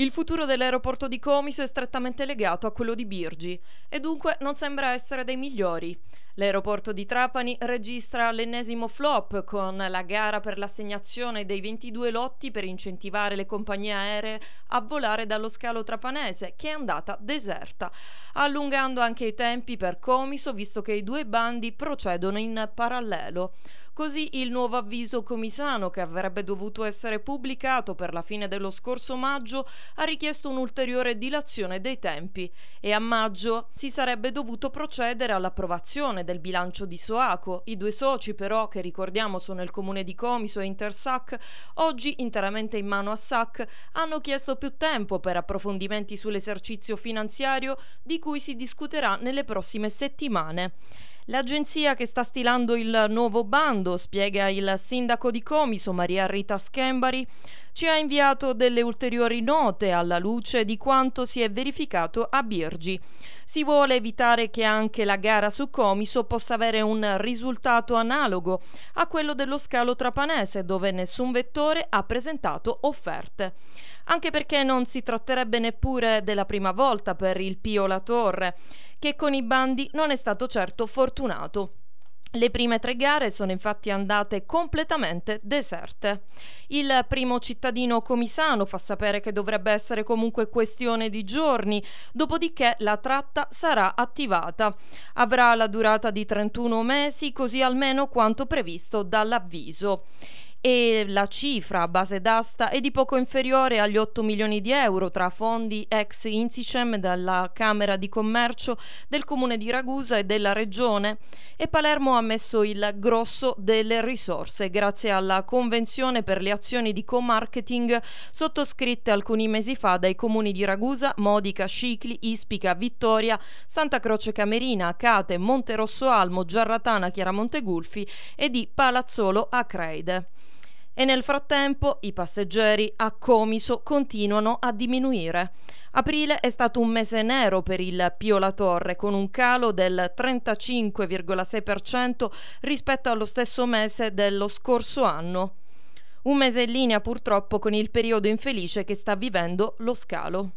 Il futuro dell'aeroporto di Comiso è strettamente legato a quello di Birgi e dunque non sembra essere dei migliori. L'aeroporto di Trapani registra l'ennesimo flop con la gara per l'assegnazione dei 22 lotti per incentivare le compagnie aeree a volare dallo scalo trapanese che è andata deserta, allungando anche i tempi per Comiso visto che i due bandi procedono in parallelo. Così il nuovo avviso comisano, che avrebbe dovuto essere pubblicato per la fine dello scorso maggio, ha richiesto un'ulteriore dilazione dei tempi e a maggio si sarebbe dovuto procedere all'approvazione del bilancio di Soaco. I due soci però, che ricordiamo sono il comune di Comiso e Intersac, oggi interamente in mano a SAC, hanno chiesto più tempo per approfondimenti sull'esercizio finanziario di cui si discuterà nelle prossime settimane. L'agenzia che sta stilando il nuovo bando, spiega il sindaco di Comiso Maria Rita Schembari, ci ha inviato delle ulteriori note alla luce di quanto si è verificato a Birgi. Si vuole evitare che anche la gara su Comiso possa avere un risultato analogo a quello dello scalo trapanese dove nessun vettore ha presentato offerte. Anche perché non si tratterebbe neppure della prima volta per il Pio La Torre, che con i bandi non è stato certo fortunato. Le prime tre gare sono infatti andate completamente deserte. Il primo cittadino comisano fa sapere che dovrebbe essere comunque questione di giorni, dopodiché la tratta sarà attivata. Avrà la durata di 31 mesi, così almeno quanto previsto dall'avviso e la cifra a base d'asta è di poco inferiore agli 8 milioni di euro tra fondi ex Insicem dalla Camera di Commercio del Comune di Ragusa e della Regione e Palermo ha messo il grosso delle risorse grazie alla convenzione per le azioni di co-marketing sottoscritte alcuni mesi fa dai comuni di Ragusa, Modica, Scicli, Ispica, Vittoria, Santa Croce Camerina, Cate, Monterosso Almo, Giarratana, Chiaramonte Gulfi e di Palazzolo Acreide. Creide. E nel frattempo i passeggeri a Comiso continuano a diminuire. Aprile è stato un mese nero per il Pio La Torre, con un calo del 35,6% rispetto allo stesso mese dello scorso anno. Un mese in linea purtroppo con il periodo infelice che sta vivendo lo scalo.